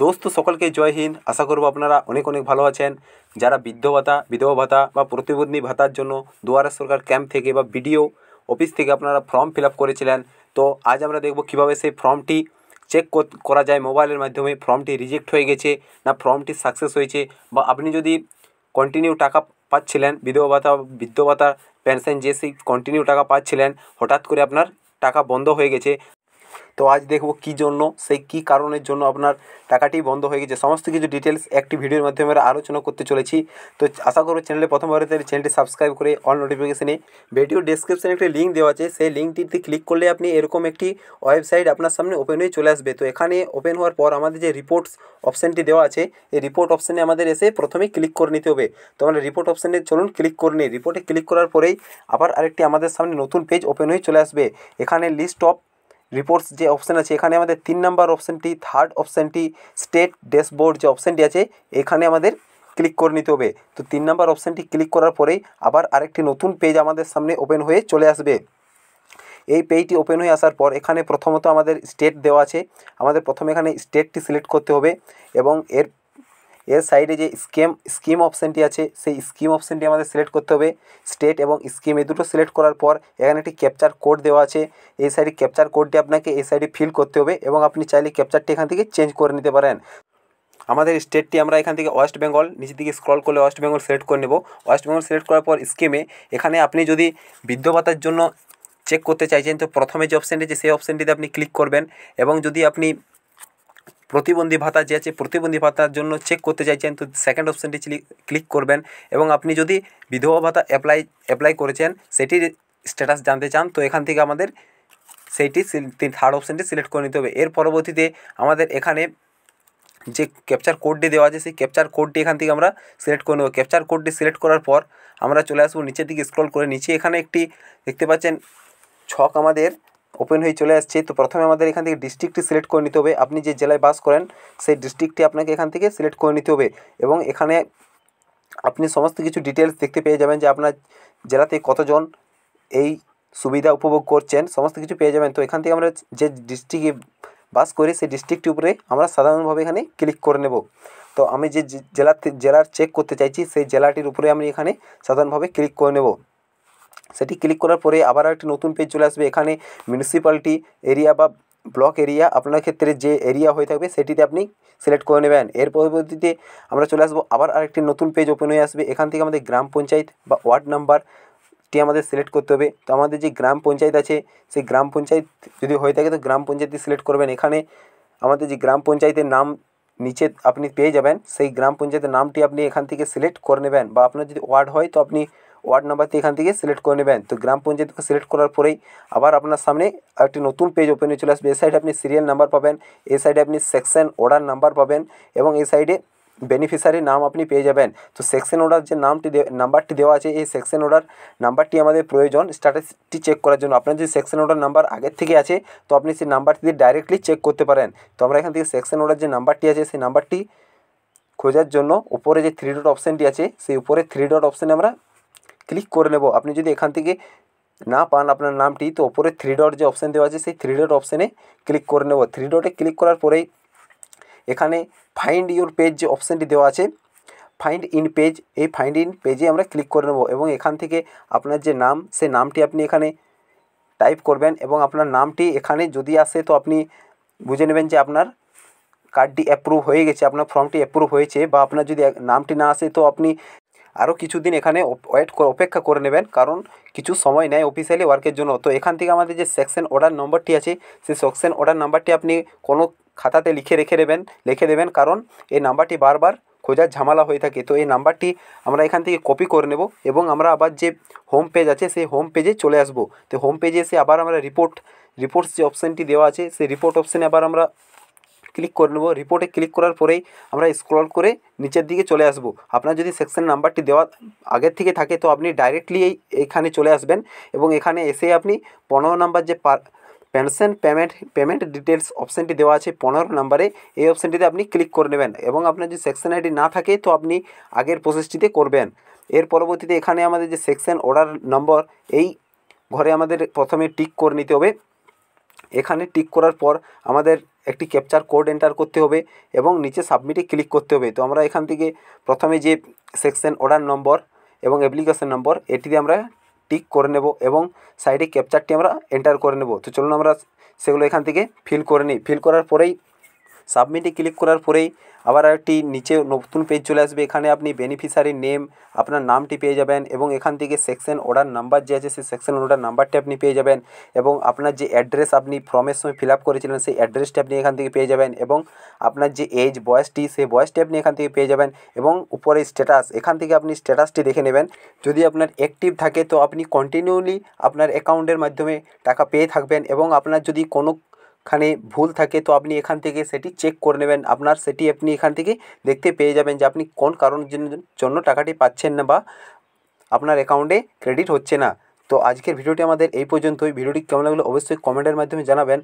দোস্ত সকলকে জয় হিন্দ আশা করব আপনারা অনেক অনেক ভালো আছেন যারা বৃদ্ধ ভাতা বিধবা ভাতা বা প্রতিবন্ধী ভাতার জন্য দুয়ারা সরকার ক্যাম্প থেকে বা বিডিও অফিস থেকে আপনারা ফর্ম ফিল করেছিলেন তো আজ আমরা দেখব কিভাবে সেই ফর্মটি চেক করা যায় মোবাইলের মাধ্যমে ফর্মটি রিজেক্ট হয়ে গেছে না ফর্মটি সাকসেস হয়েছে বা আপনি যদি কন্টিনিউ টাকা পাচ্ছিলেন বিধবা ভাতা বৃদ্ধ ভাতা পেনশন যে সেই কন্টিনিউ টাকা পাচ্ছিলেন হঠাৎ করে আপনার টাকা বন্ধ হয়ে গেছে তো আজ দেখব কি জন্য সেই কি কারণের জন্য আপনার টাকাটি বন্ধ হয়ে গেছে সমস্ত কিছু ডিটেলস একটি ভিডিওর মাধ্যমে আলোচনা করতে চলেছি তো আশা করব চ্যানেলে প্রথমবার তাহলে চ্যানেলটি সাবস্ক্রাইব করে অল নোটিফিকেশানে ভিডিও ডিসক্রিপশানে একটি লিঙ্ক দেওয়া আছে সেই লিঙ্কটিতে ক্লিক করলে আপনি এরকম একটি ওয়েবসাইট আপনার সামনে ওপেন হয়ে চলে আসবে তো এখানে ওপেন হওয়ার পর আমাদের যে রিপোর্টস অপশানটি দেওয়া আছে এই রিপোর্ট অপশানে আমাদের এসে প্রথমে ক্লিক করে নিতে হবে তো আমরা রিপোর্ট অপশানে চলুন ক্লিক করে নিই রিপোর্টে ক্লিক করার পরেই আবার আরেকটি আমাদের সামনে নতুন পেজ ওপেন হয়ে চলে আসবে এখানে লিস্ট অফ রিপোর্টস যে অপশান আছে এখানে আমাদের তিন নাম্বার অপশানটি থার্ড অপশানটি স্টেট ড্যাশবোর্ড যে অপশানটি আছে এখানে আমাদের ক্লিক করে নিতে হবে তো তিন নাম্বার অপশানটি ক্লিক করার পরেই আবার আরেকটি নতুন পেজ আমাদের সামনে ওপেন হয়ে চলে আসবে এই পেজটি ওপেন হয়ে আসার পর এখানে প্রথমত আমাদের স্টেট দেওয়া আছে আমাদের প্রথমে এখানে স্টেটটি সিলেক্ট করতে হবে এবং এর এর সাইডে যে স্কিম স্কিম অপশানটি আছে সেই স্কিম অপশানটি আমাদের সিলেক্ট করতে হবে স্টেট এবং স্কিম এই দুটো সিলেক্ট করার পর এখানে একটি ক্যাপচার কোড দেওয়া আছে এই সাইডে ক্যাপচার কোডটি আপনাকে এই সাইডে ফিল করতে হবে এবং আপনি চাইলে ক্যাপচারটি এখান থেকে চেঞ্জ করে নিতে পারেন আমাদের স্টেটটি আমরা এখান থেকে ওয়েস্ট বেঙ্গল নিচের দিকে স্ক্রল করলে ওয়েস্ট বেঙ্গল সিলেক্ট করে নেব ওয়েস্ট বেঙ্গল সিলেক্ট করার পর স্কিমে এখানে আপনি যদি বৃদ্ধ ভাতার জন্য চেক করতে চাইছেন তো প্রথমে যে অপশানটি আছে সেই অপশানটিতে আপনি ক্লিক করবেন এবং যদি আপনি প্রতিবন্ধী ভাতা যে আছে প্রতিবন্ধী ভাতার জন্য চেক করতে চাইছেন তো সেকেন্ড অপশানটি ক্লিক করবেন এবং আপনি যদি বিধবা ভাতা অ্যাপ্লাই অ্যাপ্লাই করেছেন সেটির স্ট্যাটাস জানতে চান তো এখান থেকে আমাদের সেইটি থার্ড অপশানটি সিলেক্ট করে নিতে হবে এর পরবর্তীতে আমাদের এখানে যে ক্যাপচার কোডটি দেওয়া আছে সেই ক্যাপচার কোডটি এখান থেকে আমরা সিলেক্ট করে নেব ক্যাপচার কোডটি সিলেক্ট করার পর আমরা চলে আসবো নিচের দিকে স্ক্রল করে নিচে এখানে একটি দেখতে পাচ্ছেন ছক আমাদের ওপেন হয়ে চলে আসছে তো প্রথমে আমাদের এখান থেকে ডিস্ট্রিক্টটি সিলেক্ট করে নিতে হবে আপনি যে জেলায় বাস করেন সেই ডিস্ট্রিক্টটি আপনাকে এখান থেকে সিলেক্ট করে নিতে হবে এবং এখানে আপনি সমস্ত কিছু ডিটেলস দেখতে পেয়ে যাবেন যে আপনার জেলাতে কতজন এই সুবিধা উপভোগ করছেন সমস্ত কিছু পেয়ে যাবেন তো এখান থেকে আমরা যে ডিস্ট্রিক্টে বাস করি সেই ডিস্ট্রিক্টটির উপরে আমরা সাধারণভাবে এখানে ক্লিক করে নেব তো আমি যে জেলাতে জেলার চেক করতে চাইছি সেই জেলাটির উপরে আমি এখানে সাধারণভাবে ক্লিক করে নেব সেটি ক্লিক করার পরে আবার একটি নতুন পেজ চলে আসবে এখানে মিউনিসিপ্যালিটি এরিয়া বা ব্লক এরিয়া আপনার ক্ষেত্রে যে এরিয়া হয়ে থাকবে সেটিতে আপনি সিলেক্ট করে নেবেন এর পরবর্তীতে আমরা চলে আসবো আবার আরেকটি নতুন পেজ ওপেন হয়ে আসবে এখান থেকে আমাদের গ্রাম পঞ্চায়েত বা ওয়ার্ড নাম্বারটি আমাদের সিলেক্ট করতে হবে তো আমাদের যে গ্রাম পঞ্চায়েত আছে সেই গ্রাম পঞ্চায়েত যদি হয়ে থাকে তো গ্রাম পঞ্চায়েতটি সিলেক্ট করবেন এখানে আমাদের যে গ্রাম পঞ্চায়েতের নাম নিচে আপনি পেয়ে যাবেন সেই গ্রাম পঞ্চায়েতের নামটি আপনি এখান থেকে সিলেক্ট করে নেবেন বা আপনার যদি ওয়ার্ড হয় তো আপনি ওয়ার্ড নাম্বারটি এখান থেকে সিলেক্ট করে নেবেন তো গ্রাম পঞ্চায়েতকে সিলেক্ট করার পরেই আবার আপনার সামনে একটি নতুন পেজ ওপেন হয়ে চলে আসবে এ সাইডে আপনি সিরিয়াল নাম্বার পাবেন এ সাইডে আপনি সেকশন অর্ডার নাম্বার পাবেন এবং এই সাইডে বেনিফিশিয়ারির নাম আপনি পেয়ে যাবেন তো সেকশন অর্ডার যে নামটি নাম্বারটি দেওয়া আছে এই সেকশন অর্ডার নাম্বারটি আমাদের প্রয়োজন স্ট্যাটাসটি চেক করার জন্য আপনার যদি সেকশন অর্ডার নাম্বার আগের থেকে আছে তো আপনি সেই নাম্বারটি দিয়ে ডাইরেক্টলি চেক করতে পারেন তো আমরা এখান থেকে সেকশন অর্ডার যে নাম্বারটি আছে সেই নাম্বারটি খোঁজার জন্য উপরে যে থ্রি ডট অপশানটি আছে সেই উপরে থ্রি ডট অপশানে আমরা ক্লিক করে নেব আপনি যদি এখান থেকে না পান আপনার নামটি তো ওপরে থ্রি ডট যে অপশান দেওয়া আছে সেই থ্রি ডট অপশানে ক্লিক করে নেব থ্রি ডটে ক্লিক করার পরে এখানে ফাইন্ড ইউর পেজ যে অপশানটি দেওয়া আছে ফাইন্ড ইন পেজ এই ফাইন্ড ইন পেজে আমরা ক্লিক করে নেব এবং এখান থেকে আপনার যে নাম সে নামটি আপনি এখানে টাইপ করবেন এবং আপনার নামটি এখানে যদি আসে তো আপনি বুঝে নেবেন যে আপনার কার্ডটি অ্যাপ্রুভ হয়ে গেছে আপনার ফর্মটি অ্যাপ্রুভ হয়েছে বা আপনার যদি নামটি না আসে তো আপনি আরও কিছুদিন এখানে ওয়েট অপেক্ষা করে নেবেন কারণ কিছু সময় নেয় অফিসিয়ালি ওয়ার্কের জন্য তো এখান থেকে আমাদের যে সেকশন অর্ডার নম্বরটি আছে সেই সেকশন অর্ডার নাম্বারটি আপনি কোনো খাতাতে লিখে রেখে দেবেন লিখে দেবেন কারণ এই নাম্বারটি বারবার খোঁজার ঝামেলা হয়ে থাকে তো এই নাম্বারটি আমরা এখান থেকে কপি করে নেব এবং আমরা আবার যে হোম পেজ আছে সেই হোম পেজে চলে আসব তো হোম পেজে এসে আবার আমরা রিপোর্ট রিপোর্টস যে অপশানটি দেওয়া আছে সেই রিপোর্ট অপশানে আবার আমরা ক্লিক করে নেব রিপোর্টে ক্লিক করার পরেই আমরা স্ক্রল করে নিচের দিকে চলে আসব আপনার যদি সেকশন নাম্বারটি দেওয়া আগের থেকে থাকে তো আপনি ডাইরেক্টলি এই এখানে চলে আসবেন এবং এখানে এসে আপনি পনেরো নাম্বার যে per pension payment payment details অপশানটি দেওয়া আছে পনেরো নম্বরে এই অপশানটিতে আপনি ক্লিক করে নেবেন এবং আপনার যদি সেকশন আইডি না থাকে তো আপনি আগের প্রসেসটিতে করবেন এর পরবর্তীতে এখানে আমাদের যে সেকশন অর্ডার নম্বর এই ঘরে আমাদের প্রথমে টিক করে নিতে হবে এখানে টিক করার পর আমাদের একটি ক্যাপচার কোড এন্টার করতে হবে এবং নিচে সাবমিটে ক্লিক করতে হবে তো আমরা এখান থেকে প্রথমে যে সেকশন অর্ডার নম্বর এবং অ্যাপ্লিকেশন নম্বর এটিতে আমরা টিক করে নেব এবং সাইডে ক্যাপচারটি আমরা এন্টার করে নেব তো চলুন আমরা সেগুলো এখান থেকে ফিল করে নিই ফিল করার পরেই সাবমিটে ক্লিক করার পরেই আবার একটি নিচে নতুন পেজ চলে আসবে এখানে আপনি বেনিফিশিয়ারির নেম আপনার নামটি পেয়ে যাবেন এবং এখান থেকে সেকশন অর্ডার নাম্বার যে আছে সেই সেকশন অর্ডার নাম্বারটি আপনি পেয়ে যাবেন এবং আপনার যে অ্যাড্রেস আপনি ফর্মের সময় ফিল আপ করেছিলেন সেই অ্যাড্রেসটি আপনি এখান থেকে পেয়ে যাবেন এবং আপনার যে এজ বয়সটি সেই বয়সটি আপনি এখান থেকে পেয়ে যাবেন এবং উপরে স্ট্যাটাস এখান থেকে আপনি স্ট্যাটাসটি দেখে নেবেন যদি আপনার অ্যাক্টিভ থাকে তো আপনি কন্টিনিউলি আপনার অ্যাকাউন্টের মাধ্যমে টাকা পেয়ে থাকবেন এবং আপনার যদি কোনো এখানে ভুল থাকে তো আপনি এখান থেকে সেটি চেক করে নেবেন আপনার সেটি আপনি এখান থেকে দেখতে পেয়ে যাবেন যে আপনি কোন কারণের জন্য টাকাটি পাচ্ছেন না বা আপনার অ্যাকাউন্টে ক্রেডিট হচ্ছে না তো আজকের ভিডিওটি আমাদের এই পর্যন্তই ভিডিওটি কেমন লাগলো অবশ্যই কমেন্টের মাধ্যমে জানাবেন